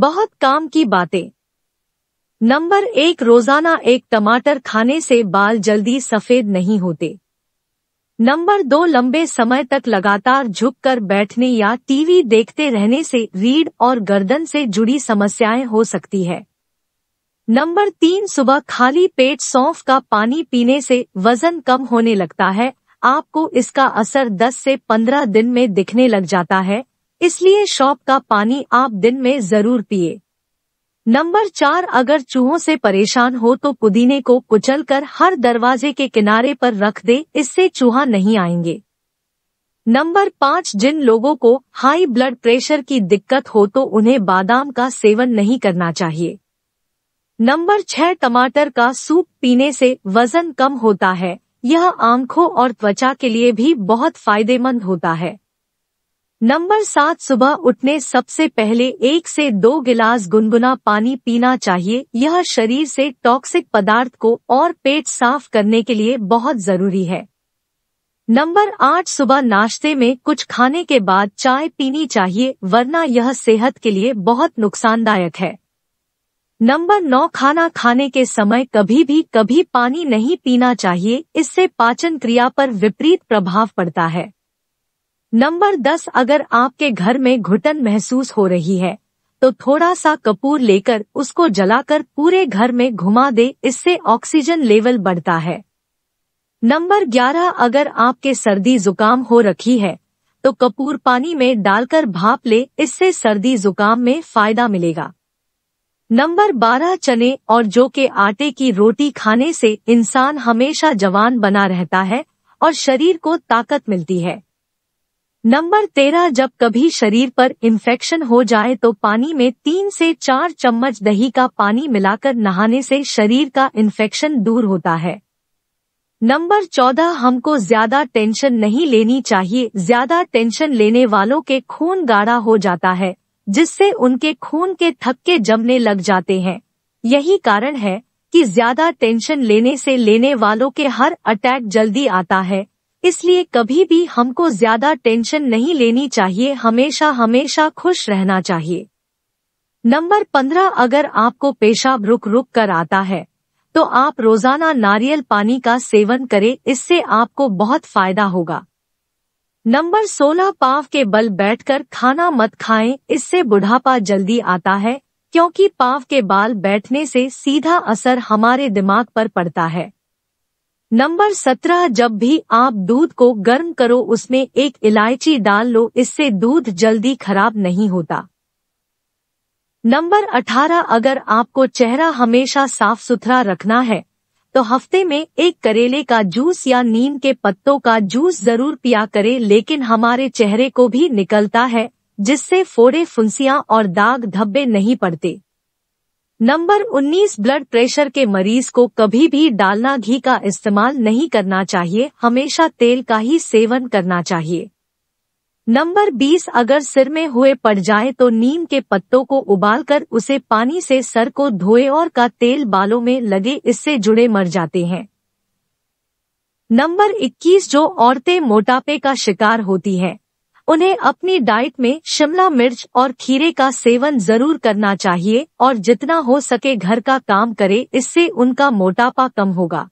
बहुत काम की बातें नंबर एक रोजाना एक टमाटर खाने से बाल जल्दी सफेद नहीं होते नंबर दो लंबे समय तक लगातार झुककर बैठने या टीवी देखते रहने से रीढ़ और गर्दन से जुड़ी समस्याएं हो सकती है नंबर तीन सुबह खाली पेट सौंफ का पानी पीने से वजन कम होने लगता है आपको इसका असर 10 से 15 दिन में दिखने लग जाता है इसलिए शॉप का पानी आप दिन में जरूर पिए नंबर चार अगर चूहों से परेशान हो तो पुदीने को कुचलकर हर दरवाजे के किनारे पर रख दे इससे चूहा नहीं आएंगे नंबर पाँच जिन लोगों को हाई ब्लड प्रेशर की दिक्कत हो तो उन्हें बादाम का सेवन नहीं करना चाहिए नंबर छह टमाटर का सूप पीने से वजन कम होता है यह आंखों और त्वचा के लिए भी बहुत फायदेमंद होता है नंबर सात सुबह उठने सबसे पहले एक से दो गिलास गुनगुना पानी पीना चाहिए यह शरीर से टॉक्सिक पदार्थ को और पेट साफ करने के लिए बहुत जरूरी है नंबर आठ सुबह नाश्ते में कुछ खाने के बाद चाय पीनी चाहिए वरना यह सेहत के लिए बहुत नुकसानदायक है नंबर नौ खाना खाने के समय कभी भी कभी पानी नहीं पीना चाहिए इससे पाचन क्रिया पर विपरीत प्रभाव पड़ता है नंबर दस अगर आपके घर में घुटन महसूस हो रही है तो थोड़ा सा कपूर लेकर उसको जलाकर पूरे घर में घुमा दे इससे ऑक्सीजन लेवल बढ़ता है नंबर ग्यारह अगर आपके सर्दी जुकाम हो रखी है तो कपूर पानी में डालकर भाप ले इससे सर्दी जुकाम में फायदा मिलेगा नंबर बारह चने और जो के आटे की रोटी खाने से इंसान हमेशा जवान बना रहता है और शरीर को ताकत मिलती है नंबर तेरह जब कभी शरीर पर इन्फेक्शन हो जाए तो पानी में तीन से चार चम्मच दही का पानी मिलाकर नहाने से शरीर का इन्फेक्शन दूर होता है नंबर चौदह हमको ज्यादा टेंशन नहीं लेनी चाहिए ज्यादा टेंशन लेने वालों के खून गाढ़ा हो जाता है जिससे उनके खून के थक्के जमने लग जाते हैं यही कारण है कि ज्यादा टेंशन लेने से लेने वालों के हर अटैक जल्दी आता है इसलिए कभी भी हमको ज्यादा टेंशन नहीं लेनी चाहिए हमेशा हमेशा खुश रहना चाहिए नंबर पंद्रह अगर आपको पेशाब रुक रुक कर आता है तो आप रोजाना नारियल पानी का सेवन करें इससे आपको बहुत फायदा होगा नंबर सोलह पाव के बल बैठकर खाना मत खाएं इससे बुढ़ापा जल्दी आता है क्योंकि पाव के बाल बैठने से सीधा असर हमारे दिमाग पर पड़ता है नंबर सत्रह जब भी आप दूध को गर्म करो उसमें एक इलायची डाल लो इससे दूध जल्दी खराब नहीं होता नंबर अठारह अगर आपको चेहरा हमेशा साफ सुथरा रखना है तो हफ्ते में एक करेले का जूस या नीम के पत्तों का जूस जरूर पिया करें लेकिन हमारे चेहरे को भी निकलता है जिससे फोड़े फुंसियाँ और दाग धब्बे नहीं पड़ते नंबर 19 ब्लड प्रेशर के मरीज को कभी भी डालना घी का इस्तेमाल नहीं करना चाहिए हमेशा तेल का ही सेवन करना चाहिए नंबर 20 अगर सिर में हुए पड़ जाए तो नीम के पत्तों को उबालकर उसे पानी से सर को धोए और का तेल बालों में लगे इससे जुड़े मर जाते हैं नंबर 21 जो औरतें मोटापे का शिकार होती हैं उन्हें अपनी डाइट में शिमला मिर्च और खीरे का सेवन जरूर करना चाहिए और जितना हो सके घर का काम करे इससे उनका मोटापा कम होगा